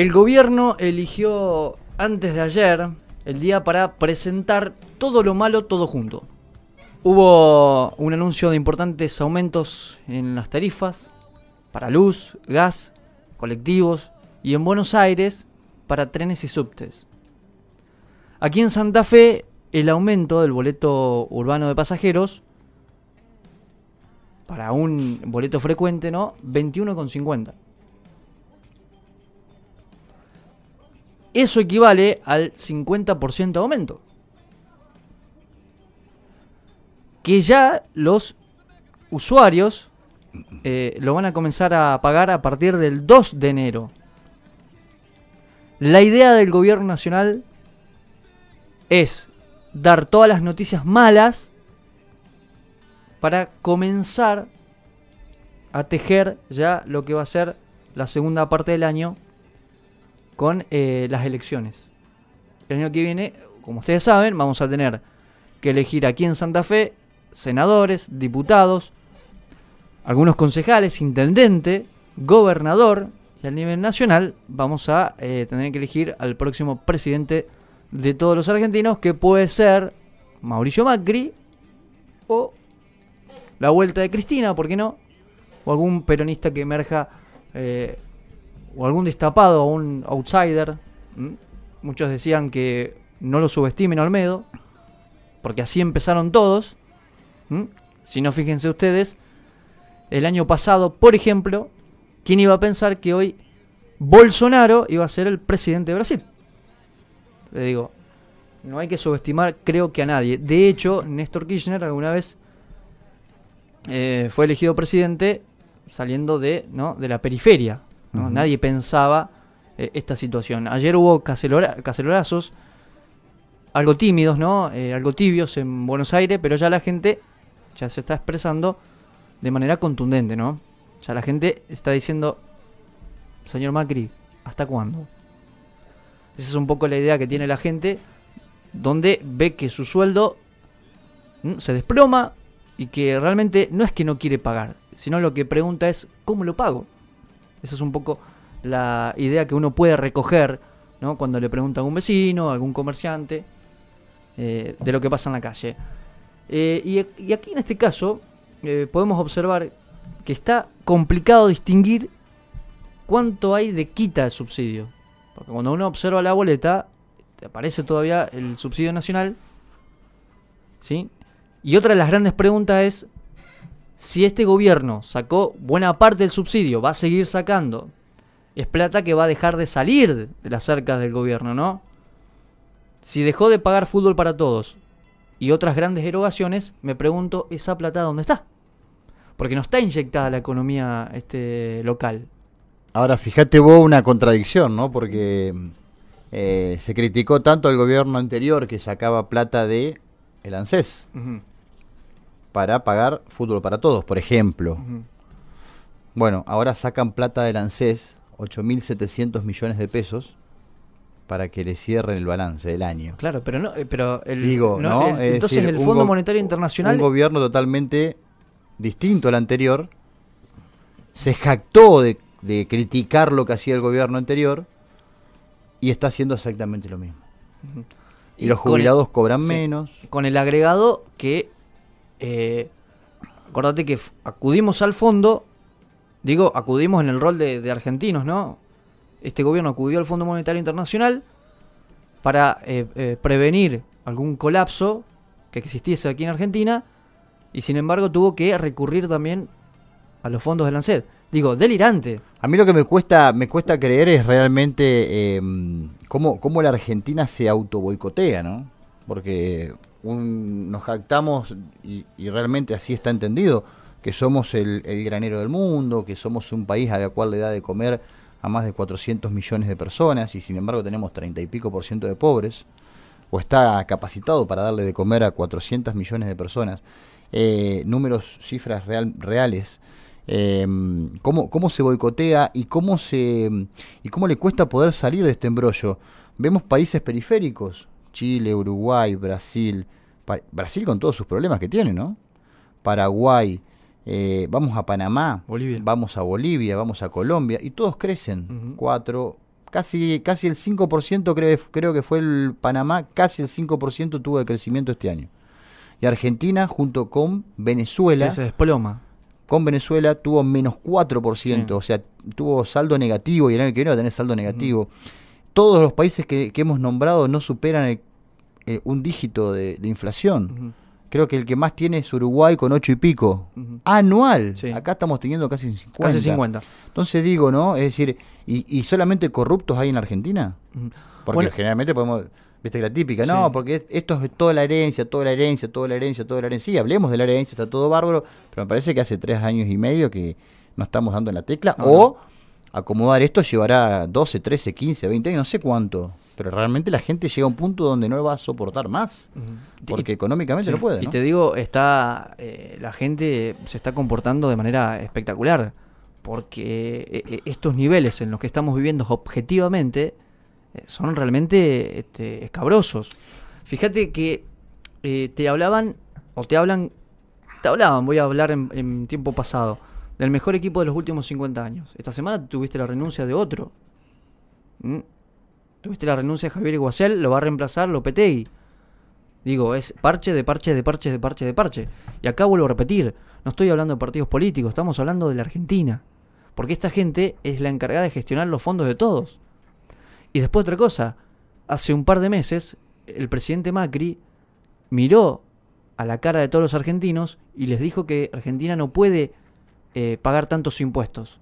El gobierno eligió antes de ayer el día para presentar todo lo malo todo junto. Hubo un anuncio de importantes aumentos en las tarifas para luz, gas, colectivos y en Buenos Aires para trenes y subtes. Aquí en Santa Fe el aumento del boleto urbano de pasajeros para un boleto frecuente, ¿no? 21,50. Eso equivale al 50% de aumento. Que ya los usuarios eh, lo van a comenzar a pagar a partir del 2 de enero. La idea del gobierno nacional es dar todas las noticias malas para comenzar a tejer ya lo que va a ser la segunda parte del año con eh, las elecciones. El año que viene, como ustedes saben, vamos a tener que elegir aquí en Santa Fe senadores, diputados, algunos concejales, intendente, gobernador y a nivel nacional vamos a eh, tener que elegir al próximo presidente de todos los argentinos que puede ser Mauricio Macri o la vuelta de Cristina, ¿por qué no? O algún peronista que emerja eh, o algún destapado, un outsider. Muchos decían que no lo subestimen a Olmedo, porque así empezaron todos. Si no, fíjense ustedes, el año pasado, por ejemplo, ¿quién iba a pensar que hoy Bolsonaro iba a ser el presidente de Brasil? Le digo, no hay que subestimar, creo que a nadie. De hecho, Néstor Kirchner alguna vez eh, fue elegido presidente saliendo de, de la periferia, Nadie pensaba eh, esta situación. Ayer hubo cacelorazos, algo tímidos, ¿no? Eh, algo tibios en Buenos Aires, pero ya la gente ya se está expresando de manera contundente, ¿no? Ya la gente está diciendo, señor Macri, ¿hasta cuándo? Esa es un poco la idea que tiene la gente, donde ve que su sueldo mm, se desploma y que realmente no es que no quiere pagar, sino lo que pregunta es, ¿cómo lo pago? Esa es un poco la idea que uno puede recoger cuando le pregunta a un vecino, a algún comerciante, eh, de lo que pasa en la calle. Eh, y, aquí en este caso eh, podemos observar que está complicado distinguir cuánto hay de quita de subsidio. Porque cuando uno observa la boleta, te aparece todavía el subsidio nacional. ¿sí? Y otra de las grandes preguntas es, si este gobierno sacó buena parte del subsidio, va a seguir sacando, es plata que va a dejar de salir de las arcas del gobierno, ¿no? Si dejó de pagar fútbol para todos y otras grandes erogaciones, me pregunto, ¿esa plata dónde está? Porque no está inyectada la economía este, local. Ahora, fíjate vos una contradicción, ¿no? Porque eh, se criticó tanto al gobierno anterior que sacaba plata de el ANSES para pagar fútbol para todos, por ejemplo. Bueno, ahora sacan plata del ANSES, 8.700 millones de pesos, para que le cierren el balance del año. Claro, pero no, eh, pero el, Digo, no, entonces el Fondo Monetario Internacional, un gobierno totalmente distinto al anterior, se jactó de, criticar lo que hacía el gobierno anterior y está haciendo exactamente lo mismo. Y, los jubilados cobran menos. Con el agregado que eh, acordate que acudimos al fondo, digo, acudimos en el rol de, argentinos, ¿no? Este gobierno acudió al Fondo Monetario Internacional para eh, eh, prevenir algún colapso que existiese aquí en Argentina y sin embargo tuvo que recurrir también a los fondos de ANSED. Digo, delirante. A mí lo que me cuesta, me cuesta creer es realmente em, cómo, cómo, la Argentina se boicotea ¿no? Porque nos jactamos, y, realmente así está entendido, que somos el, granero del mundo, que somos un país a la cual le da de comer a más de 400 millones de personas y sin embargo tenemos 30 y pico por ciento de pobres, o está capacitado para darle de comer a 400 millones de personas, eh, números, cifras reales, em, cómo, cómo se boicotea y cómo, se, y cómo le cuesta poder salir de este embrollo. Vemos países periféricos, Chile, Uruguay, Brasil, Brasil con todos sus problemas que tiene, ¿no? Paraguay, eh, vamos a Panamá, vamos a Bolivia, vamos a Colombia, y todos crecen. Cuatro, casi, casi el 5% creo que fue el Panamá, casi el 5% tuvo de crecimiento este año. Y Argentina, junto con Venezuela. se desploma. Con Venezuela tuvo menos 4%, o sea, tuvo saldo negativo y el año que viene va a tener saldo negativo todos los países que, hemos nombrado no superan eh, eh, un dígito de, inflación. Creo que el que más tiene es Uruguay con ocho y pico. Anual. Acá estamos teniendo casi 50. Casi 50. Entonces digo, ¿no? Es decir, ¿y, solamente corruptos hay en Argentina? Porque generalmente podemos... Viste la típica, no, porque esto es toda la herencia, toda la herencia, toda la herencia, toda la herencia. Sí, hablemos de la herencia, está todo bárbaro, pero me parece que hace tres años y medio que no estamos dando en la tecla. o acomodar esto llevará 12, 13, 15, 20 años, no sé cuánto. Pero realmente la gente llega a un punto donde no va a soportar más, porque económicamente no puede. Y te digo, está eh, la gente se está comportando de manera espectacular, porque eh, eh, estos niveles en los que estamos viviendo objetivamente son realmente este, escabrosos. Fíjate que te hablaban, o te hablan, te hablaban, voy a hablar en tiempo pasado, del mejor equipo de los últimos 50 años. Esta semana tuviste la renuncia de otro. ¿Mm? Tuviste la renuncia de Javier Iguacel, lo va a reemplazar Lopetegui. Digo, es parche de parche de parche de parche de parche. Y acá vuelvo a repetir, no estoy hablando de partidos políticos, estamos hablando de la Argentina. Porque esta gente es la encargada de gestionar los fondos de todos. Y después otra cosa, hace un par de meses el presidente Macri miró a la cara de todos los argentinos y les dijo que Argentina no puede eh, pagar tantos impuestos.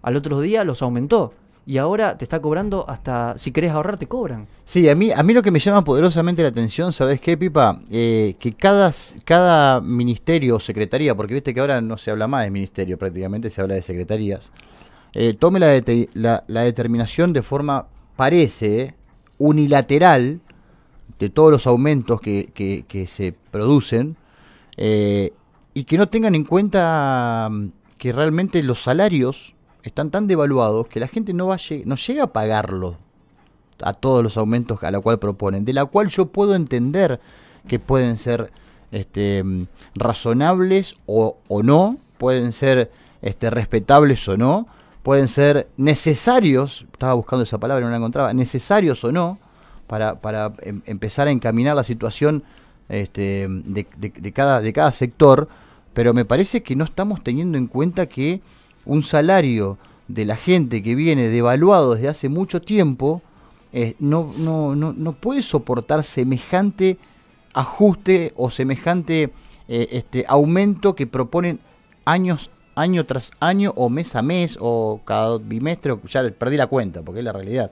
Al otro día los aumentó y ahora te está cobrando hasta, si querés ahorrar, te cobran. Sí, a mí, a mí lo que me llama poderosamente la atención, ¿sabes qué, Pipa? Eh, que cada, cada ministerio o secretaría, porque viste que ahora no se habla más de ministerio, prácticamente se habla de secretarías, eh, tome la, la, determinación de forma, parece, unilateral de todos los aumentos que, se producen y que no tengan en cuenta mm, que realmente los salarios están tan devaluados que la gente no, va no llega a pagarlo a todos los aumentos a la cual proponen, de la cual yo puedo entender que pueden ser este, mm, razonables o, no, pueden ser este, respetables o no, pueden ser necesarios, estaba buscando esa palabra y no la encontraba, necesarios o no, para, em-, empezar a encaminar la situación este, de, cada, de cada sector pero me parece que no estamos teniendo en cuenta que un salario de la gente que viene devaluado desde hace mucho tiempo eh, no, no, puede soportar semejante ajuste o semejante eh, este, aumento que proponen años año tras año o mes a mes o cada bimestre, ya perdí la cuenta porque es la realidad.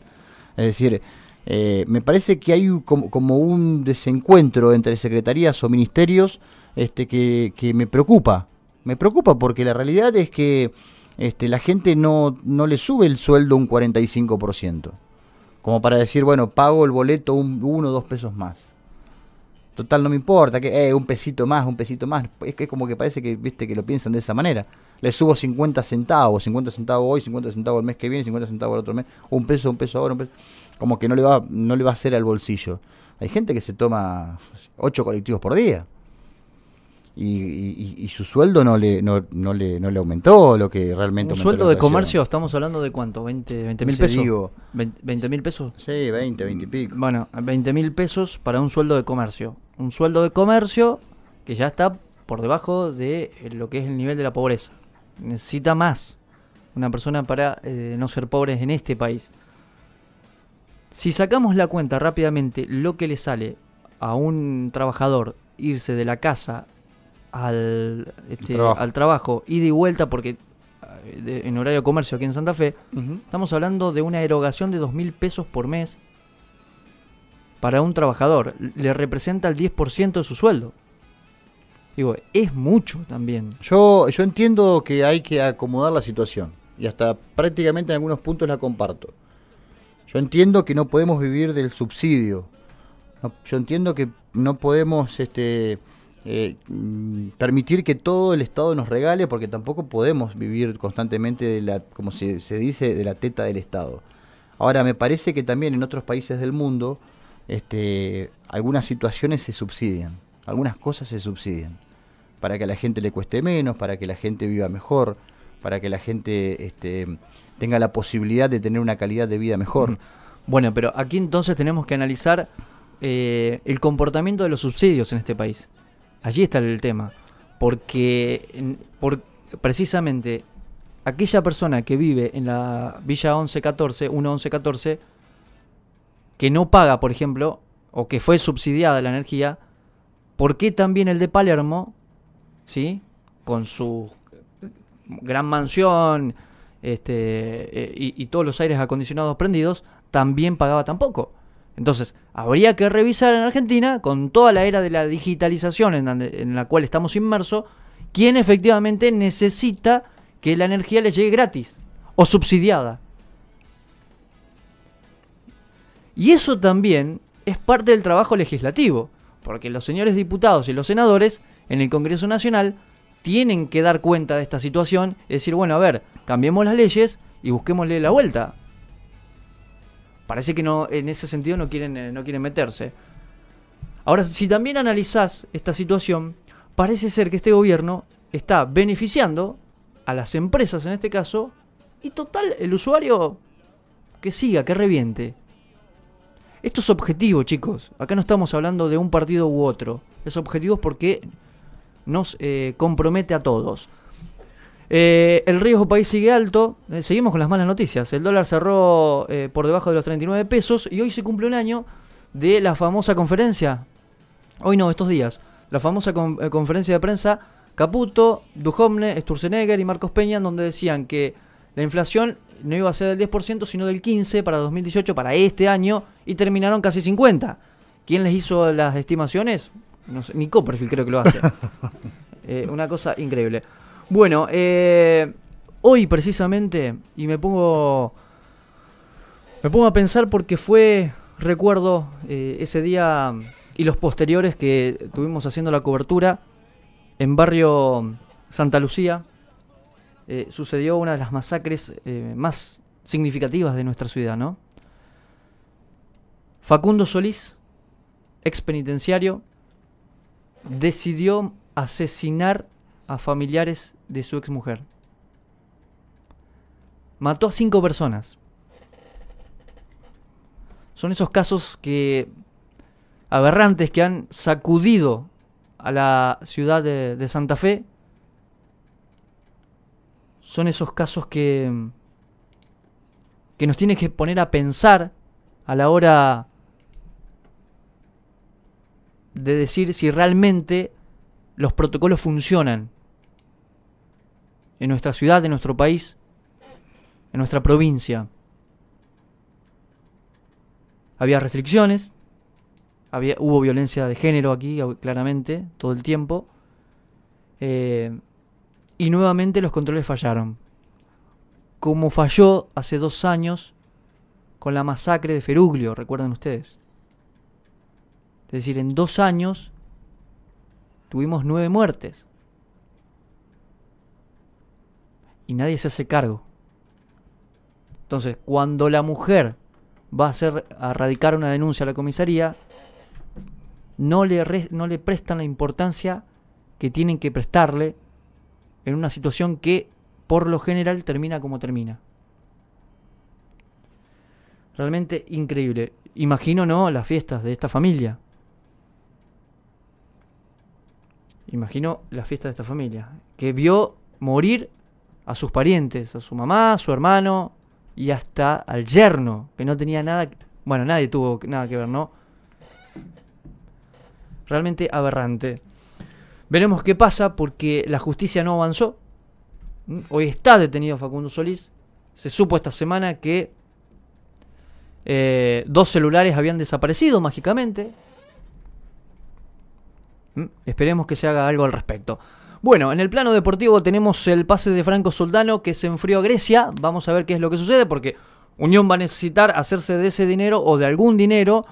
Es decir, eh, me parece que hay como un desencuentro entre secretarías o ministerios este, que, me preocupa. Me preocupa porque la realidad es que este, la gente no, le sube el sueldo un 45%. Como para decir, bueno, pago el boleto un, uno o dos pesos más. Total, no me importa, que eh, un pesito más, un pesito más. Es que es como que parece que, viste, que lo piensan de esa manera. Le subo 50 centavos, 50 centavos hoy, 50 centavos el mes que viene, 50 centavos el otro mes, un peso, un peso ahora, un peso. Como que no le va, no le va a hacer al bolsillo. Hay gente que se toma 8 colectivos por día y, su sueldo no le, no, le, no le aumentó lo que realmente Un sueldo de comercio, estamos hablando de cuánto, 20 mil pesos. Digo, 20 mil pesos. Sí, 20, 20 y pico. Bueno, 20 mil pesos para un sueldo de comercio. Un sueldo de comercio que ya está por debajo de lo que es el nivel de la pobreza. Necesita más una persona para eh, no ser pobre en este país. Si sacamos la cuenta rápidamente, lo que le sale a un trabajador irse de la casa al, este, trabajo. al trabajo, ida y vuelta, porque eh, en horario comercio aquí en Santa Fe, estamos hablando de una erogación de 2000 mil pesos por mes para un trabajador. Le representa el 10% de su sueldo. Digo, es mucho también. Yo, yo entiendo que hay que acomodar la situación y hasta prácticamente en algunos puntos la comparto. Yo entiendo que no podemos vivir del subsidio. yo entiendo que no podemos este, eh, mm, permitir que todo el Estado nos regale, porque tampoco podemos vivir constantemente, de la, como se, dice, de la teta del Estado. Ahora, me parece que también en otros países del mundo este, algunas situaciones se subsidian, algunas cosas se subsidian, para que a la gente le cueste menos, para que la gente viva mejor, para que la gente este, tenga la posibilidad de tener una calidad de vida mejor. Mm. Bueno, pero aquí entonces tenemos que analizar eh, el comportamiento de los subsidios en este país. Allí está el tema. Porque, precisamente aquella persona que vive en la Villa 1114, 1114, que no paga, por ejemplo, o que fue subsidiada la energía, ¿por qué también el de Palermo, ¿sí? con su gran mansión este, eh, y, todos los aires acondicionados prendidos, también pagaba tampoco entonces, habría que revisar en Argentina, con toda la era de la digitalización en, la cual estamos inmersos, quién efectivamente necesita que la energía le llegue gratis o subsidiada. Y eso también es parte del trabajo legislativo, porque los señores diputados y los senadores en el Congreso Nacional tienen que dar cuenta de esta situación es decir, bueno, a ver, cambiemos las leyes y busquémosle la vuelta. Parece que no, en ese sentido no quieren, eh, no quieren meterse. Ahora, si también analizás esta situación, parece ser que este gobierno está beneficiando a las empresas en este caso, y total, el usuario que siga, que reviente. Esto es objetivo, chicos. Acá no estamos hablando de un partido u otro. Es objetivo porque nos eh, compromete a todos. Eh, el riesgo país sigue alto. Eh, seguimos con las malas noticias. El dólar cerró eh, por debajo de los 39 pesos y hoy se cumple un año de la famosa conferencia. Hoy no, estos días. La famosa conferencia de prensa Caputo, Duhomne, Sturzenegger y Marcos Peña, donde decían que la inflación no iba a ser del 10%, sino del 15% para 2018, para este año, y terminaron casi 50%. ¿Quién les hizo las estimaciones? No sé, ni Copperfield creo que lo hace. una cosa increíble. Bueno, eh, hoy precisamente, y me pongo, me pongo a pensar porque fue, recuerdo, eh, ese día y los posteriores que tuvimos haciendo la cobertura en barrio Santa Lucía, eh, sucedió una de las masacres más significativas de nuestra ciudad, ¿no? Facundo Solís, ex penitenciario, decidió asesinar a familiares de su exmujer. Mató a cinco personas. Son esos casos que aberrantes que han sacudido a la ciudad de, de Santa Fe. Son esos casos que que nos tiene que poner a pensar a la hora de decir si realmente los protocolos funcionan en nuestra ciudad, en nuestro país, en nuestra provincia. Había restricciones, había, hubo violencia de género aquí, claramente, todo el tiempo. Eh, y nuevamente los controles fallaron. Como falló hace dos años con la masacre de Feruglio, recuerdan ustedes. Es decir, en dos años tuvimos nueve muertes. Y nadie se hace cargo. Entonces, cuando la mujer va a, hacer, a radicar una denuncia a la comisaría, no le, no le prestan la importancia que tienen que prestarle en una situación que por lo general termina como termina. Realmente increíble. Imagino, ¿no? Las fiestas de esta familia. imagino, la fiesta de esta familia, que vio morir a sus parientes, a su mamá, a su hermano y hasta al yerno, que no tenía nada, bueno, nadie tuvo nada que ver, ¿no? Realmente aberrante. Veremos qué pasa porque la justicia no avanzó. Hoy está detenido Facundo Solís. Se supo esta semana que eh, dos celulares habían desaparecido mágicamente ¿Mm? Esperemos que se haga algo al respecto. Bueno, en el plano deportivo tenemos el pase de Franco Soldano que se enfrió a Grecia. Vamos a ver qué es lo que sucede porque Unión va a necesitar hacerse de ese dinero o de algún dinero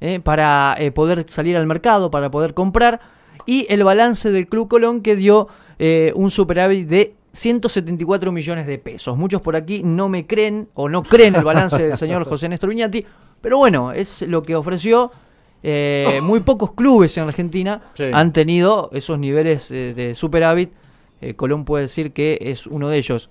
eh, para eh, poder salir al mercado, para poder comprar. Y el balance del Club Colón que dio eh, un superávit de 174 millones de pesos. Muchos por aquí no me creen o no creen el balance del señor José Néstor Viñati, pero bueno, es lo que ofreció eh, muy pocos clubes en Argentina han tenido esos niveles eh, de superávit. Eh, Colón puede decir que es uno de ellos.